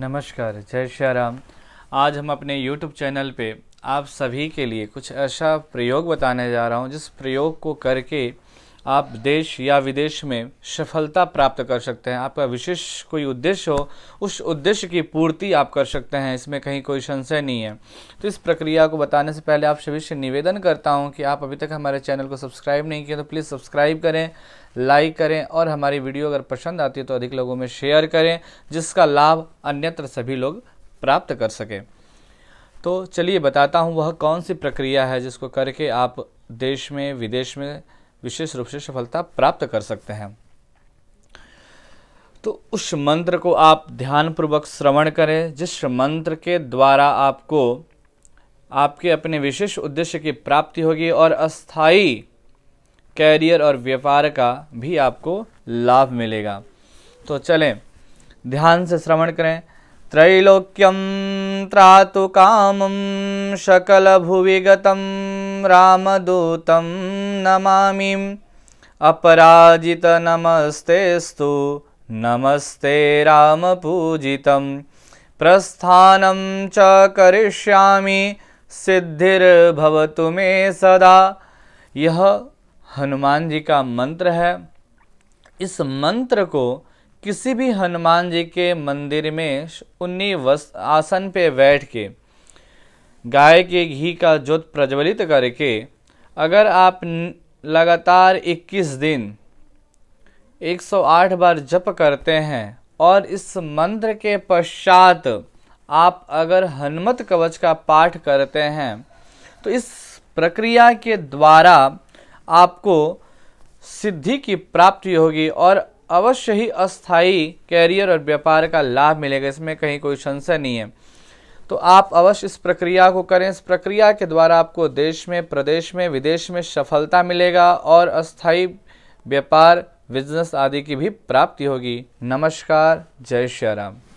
नमस्कार जय श्री राम आज हम अपने YouTube चैनल पे आप सभी के लिए कुछ ऐसा प्रयोग बताने जा रहा हूँ जिस प्रयोग को करके आप देश या विदेश में सफलता प्राप्त कर सकते हैं आपका विशेष कोई उद्देश्य हो उस उद्देश्य की पूर्ति आप कर सकते हैं इसमें कहीं कोई संशय नहीं है तो इस प्रक्रिया को बताने से पहले आप सभी से निवेदन करता हूँ कि आप अभी तक हमारे चैनल को सब्सक्राइब नहीं किया तो प्लीज़ सब्सक्राइब करें लाइक करें और हमारी वीडियो अगर पसंद आती है तो अधिक लोगों में शेयर करें जिसका लाभ अन्यत्र सभी लोग प्राप्त कर सकें तो चलिए बताता हूँ वह कौन सी प्रक्रिया है जिसको करके आप देश में विदेश में विशेष रूप से सफलता प्राप्त कर सकते हैं तो उस मंत्र को आप ध्यानपूर्वक श्रवण करें जिस मंत्र के द्वारा आपको आपके अपने विशेष उद्देश्य की प्राप्ति होगी और अस्थाई कैरियर और व्यापार का भी आपको लाभ मिलेगा तो चलें ध्यान से श्रवण करें त्रैलोक्यम त्रातु कामम सकल भुविगतम रामदूतं नमामि अपराजितनमस्तेऽस्तु नमस्ते रामपूजितं प्रस्थान च करिष्यामि सिद्धिर्भवतु मे सदा यह हनुमान जी का मंत्र है इस मंत्र को किसी भी हनुमान जी के मंदिर में उन्नी वस आसन पे बैठ के गाय के घी का जोत प्रज्वलित करके अगर आप लगातार 21 दिन 108 बार जप करते हैं और इस मंत्र के पश्चात आप अगर हनुमत कवच का पाठ करते हैं तो इस प्रक्रिया के द्वारा आपको सिद्धि की प्राप्ति होगी और अवश्य ही अस्थाई कैरियर और व्यापार का लाभ मिलेगा इसमें कहीं कोई संशय नहीं है तो आप अवश्य इस प्रक्रिया को करें इस प्रक्रिया के द्वारा आपको देश में प्रदेश में विदेश में सफलता मिलेगा और अस्थायी व्यापार बिजनेस आदि की भी प्राप्ति होगी नमस्कार जय श्री राम